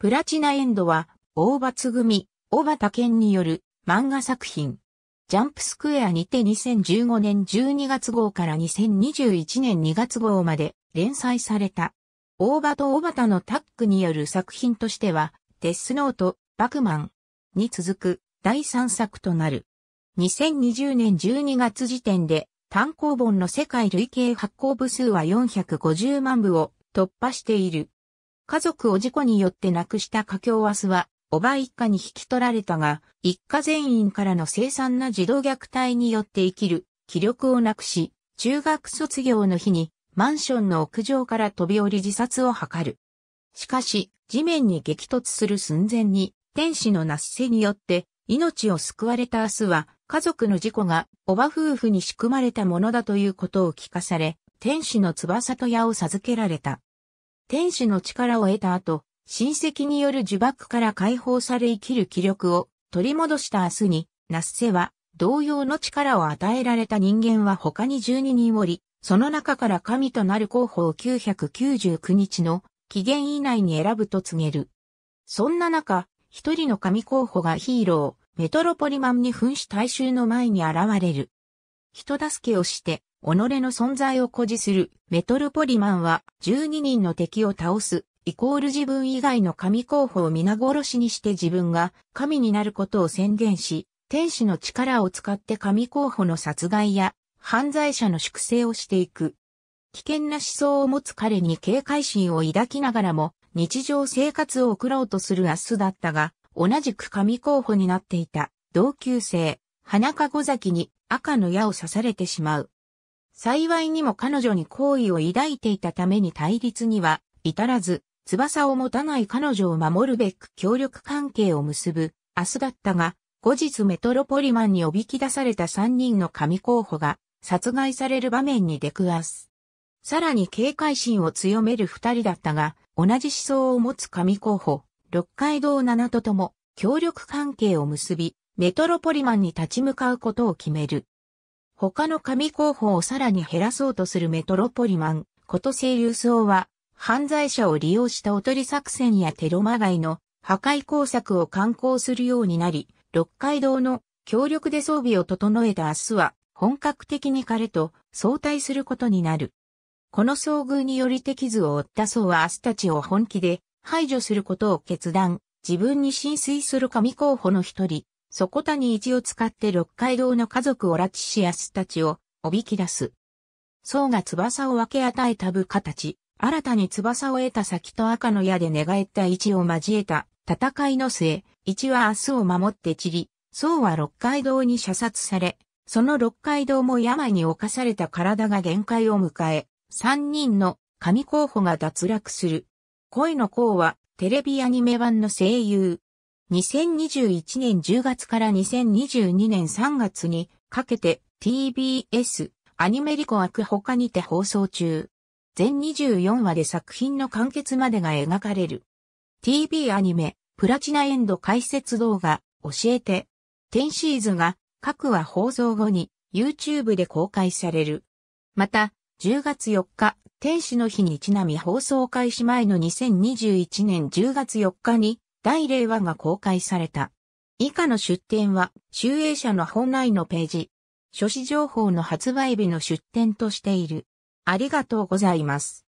プラチナエンドは、大場つぐみ、小畑健による漫画作品。ジャンプスクエアにて2015年12月号から2021年2月号まで連載された。大場と小畑のタッグによる作品としては、デスノート、バクマンに続く第3作となる。2020年12月時点で単行本の世界累計発行部数は450万部を突破している。家族を事故によって亡くした家境明日は、おば一家に引き取られたが、一家全員からの凄惨な児童虐待によって生きる、気力をなくし、中学卒業の日に、マンションの屋上から飛び降り自殺を図る。しかし、地面に激突する寸前に、天使のなすせによって、命を救われた明日は、家族の事故が、おば夫婦に仕組まれたものだということを聞かされ、天使の翼と矢を授けられた。天使の力を得た後、親戚による呪縛から解放され生きる気力を取り戻した明日に、ナッセは同様の力を与えられた人間は他に12人おり、その中から神となる候補を999日の期限以内に選ぶと告げる。そんな中、一人の神候補がヒーロー、メトロポリマンに噴死大衆の前に現れる。人助けをして、己の存在を誇示するメトルポリマンは12人の敵を倒す、イコール自分以外の神候補を皆殺しにして自分が神になることを宣言し、天使の力を使って神候補の殺害や犯罪者の粛清をしていく。危険な思想を持つ彼に警戒心を抱きながらも日常生活を送ろうとするアスだったが、同じく神候補になっていた同級生、花籠崎に赤の矢を刺されてしまう。幸いにも彼女に好意を抱いていたために対立には至らず、翼を持たない彼女を守るべく協力関係を結ぶ、明日だったが、後日メトロポリマンにおびき出された3人の神候補が殺害される場面に出くわす。さらに警戒心を強める2人だったが、同じ思想を持つ神候補、六階堂七ととも協力関係を結び、メトロポリマンに立ち向かうことを決める。他の紙候補をさらに減らそうとするメトロポリマン、こと清流層は、犯罪者を利用したおとり作戦やテロまがいの破壊工作を敢行するようになり、六街道の協力で装備を整えた明日は本格的に彼と相対することになる。この遭遇により敵図を追った層は明日たちを本気で排除することを決断、自分に浸水する神候補の一人、底谷一を使って六階堂の家族オラチシアスたちをおびき出す。僧が翼を分け与えた部下たち、新たに翼を得た先と赤の矢で寝返った一を交えた戦いの末、一は明日を守って散り、僧は六階堂に射殺され、その六階堂も病に侵された体が限界を迎え、三人の神候補が脱落する。恋の功はテレビアニメ版の声優、2021年10月から2022年3月にかけて TBS アニメリコアク他にて放送中。全24話で作品の完結までが描かれる。TV アニメ、プラチナエンド解説動画、教えて。10シーズが各話放送後に YouTube で公開される。また、10月4日、天使の日にちなみ放送開始前の2021年10月4日に第0話が公開された。以下の出展は、集英社の本来のページ。書誌情報の発売日の出展としている。ありがとうございます。